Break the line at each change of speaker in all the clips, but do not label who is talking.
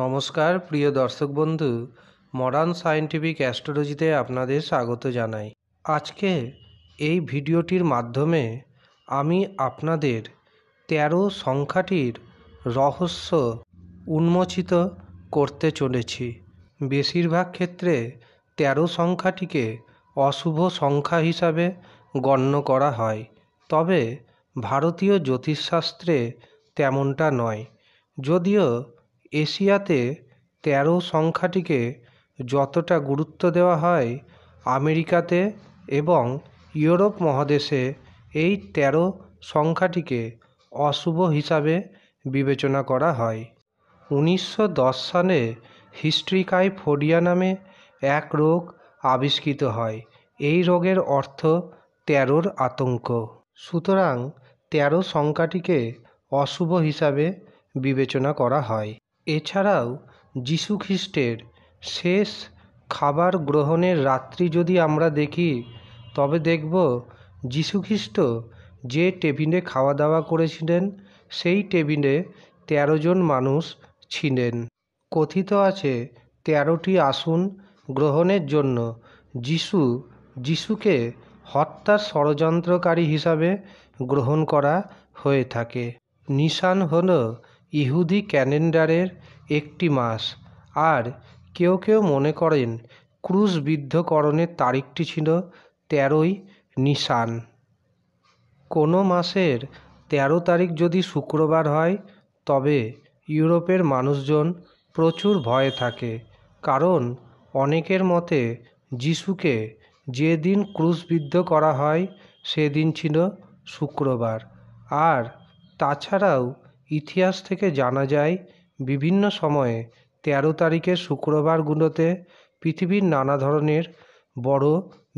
নমস্কার প্রিয় দর্শক বন্ধু মডার্ন সায়েন্টিফিক অ্যাস্ট্রোলজিতে আপনাদের স্বাগত জানাই আজকে এই ভিডিওটির মাধ্যমে আমি আপনাদের তেরো সংখ্যাটির রহস্য উন্মোচিত করতে চলেছি বেশিরভাগ ক্ষেত্রে তেরো সংখ্যাটিকে অশুভ সংখ্যা হিসাবে গণ্য করা হয় তবে ভারতীয় জ্যোতিষশাস্ত্রে তেমনটা নয় যদিও এশিয়াতে তেরো সংখ্যাটিকে যতটা গুরুত্ব দেওয়া হয় আমেরিকাতে এবং ইউরোপ মহাদেশে এই তেরো সংখ্যাটিকে অশুভ হিসাবে বিবেচনা করা হয় উনিশশো দশ সালে হিস্ট্রিকাইফোডিয়া নামে এক রোগ আবিষ্কৃত হয় এই রোগের অর্থ তেরোর আতঙ্ক সুতরাং তেরো সংখ্যাটিকে অশুভ হিসাবে বিবেচনা করা হয় এছাড়াও যিশু খ্রিস্টের শেষ খাবার গ্রহণের রাত্রি যদি আমরা দেখি তবে দেখব যীশু খ্রিস্ট যে টেবিলে খাওয়া দাওয়া করেছিলেন সেই টেবিলে ১৩ জন মানুষ ছিলেন কথিত আছে তেরোটি আসন গ্রহণের জন্য যীশু যীশুকে হত্যার ষড়যন্ত্রকারী হিসাবে গ্রহণ করা হয়ে থাকে নিশান হলো ইহুদি ক্যালেন্ডারের একটি মাস আর কেউ কেউ মনে করেন ক্রুশবিদ্ধকরণের তারিখটি ছিল তেরোই নিশান কোনো মাসের তেরো তারিখ যদি শুক্রবার হয় তবে ইউরোপের মানুষজন প্রচুর ভয়ে থাকে কারণ অনেকের মতে যিশুকে যে দিন ক্রুশবিদ্ধ করা হয় সেদিন ছিল শুক্রবার আর তাছাড়াও ইতিহাস থেকে জানা যায় বিভিন্ন সময়ে তেরো তারিখের শুক্রবারগুলোতে পৃথিবীর নানা ধরনের বড়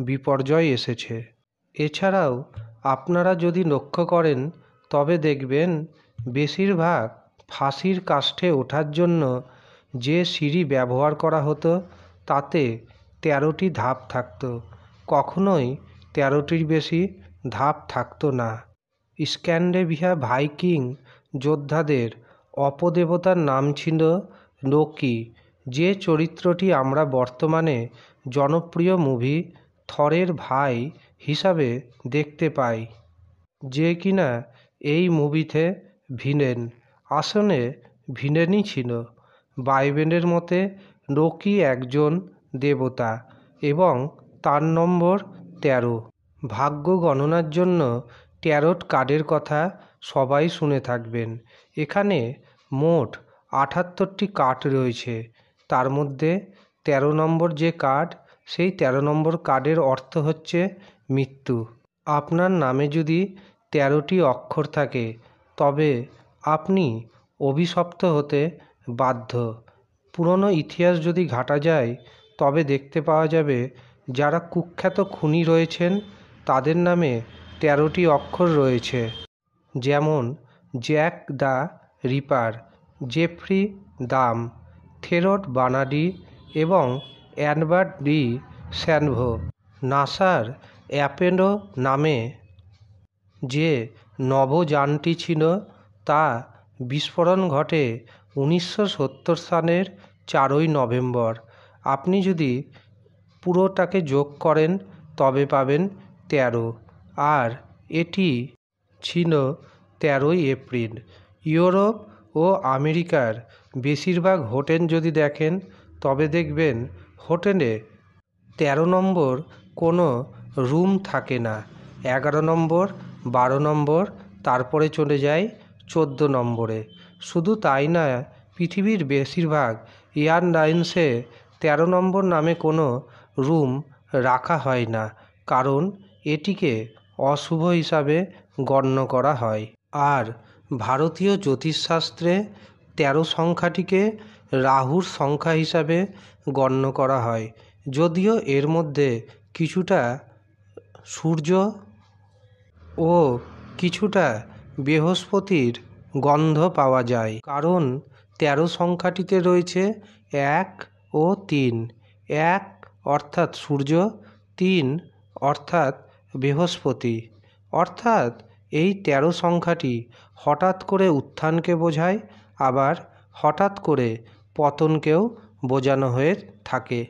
বিপর্যয় এসেছে এছাড়াও আপনারা যদি লক্ষ্য করেন তবে দেখবেন বেশিরভাগ ফাঁসির কাষ্ঠে ওঠার জন্য যে সিঁড়ি ব্যবহার করা হতো তাতে তেরোটি ধাপ থাকত কখনোই তেরোটির বেশি ধাপ থাকতো না স্ক্যান্ডেভিয়া ভাইকিং যোদ্ধাদের অপদেবতার নাম ছিল লোকি যে চরিত্রটি আমরা বর্তমানে জনপ্রিয় মুভি থরের ভাই হিসাবে দেখতে পাই যে কিনা এই মুভিতে ভিনেন আসনে ভিনেনই ছিল বাইবেলের মতে লোকি একজন দেবতা এবং তার নম্বর তেরো ভাগ্য গণনার জন্য ট্যারোট কার্ডের কথা সবাই শুনে থাকবেন এখানে মোট আটাত্তরটি কার্ড রয়েছে তার মধ্যে তেরো নম্বর যে কার্ড সেই তেরো নম্বর কার্ডের অর্থ হচ্ছে মৃত্যু আপনার নামে যদি তেরোটি অক্ষর থাকে তবে আপনি অভিশপ্ত হতে বাধ্য পুরনো ইতিহাস যদি ঘাটা যায় তবে দেখতে পাওয়া যাবে যারা কুখ্যাত খুনি রয়েছেন তাদের নামে তেরোটি অক্ষর রয়েছে যেমন জ্যাক দ্য রিপার জেফ্রি দাম থেরোড বানাডি এবং অ্যানবার্ট ডি স্যানভো নাসার অ্যাপোলো নামে যে নবযানটি ছিল তা বিস্ফোরণ ঘটে উনিশশো সত্তর সালের চারই নভেম্বর আপনি যদি পুরোটাকে যোগ করেন তবে পাবেন তেরো আর এটি ছিল তেরোই এপ্রিল ইউরোপ ও আমেরিকার বেশিরভাগ হোটেল যদি দেখেন তবে দেখবেন হোটেলে তেরো নম্বর কোনো রুম থাকে না এগারো নম্বর বারো নম্বর তারপরে চলে যায় চোদ্দো নম্বরে শুধু তাই না পৃথিবীর বেশিরভাগ এয়ারলাইন্সে তেরো নম্বর নামে কোনো রুম রাখা হয় না কারণ এটিকে অশুভ হিসাবে গণ্য করা হয় আর ভারতীয় জ্যোতিষশাস্ত্রে তেরো সংখ্যাটিকে রাহুর সংখ্যা হিসাবে গণ্য করা হয় যদিও এর মধ্যে কিছুটা সূর্য ও কিছুটা বৃহস্পতির গন্ধ পাওয়া যায় কারণ তেরো সংখ্যাটিতে রয়েছে এক ও তিন এক অর্থাৎ সূর্য তিন অর্থাৎ বৃহস্পতি অর্থাৎ এই তেরো সংখ্যাটি হঠাৎ করে উত্থানকে বোঝায় আবার হঠাৎ করে পতনকেও বোঝানো হয়ে থাকে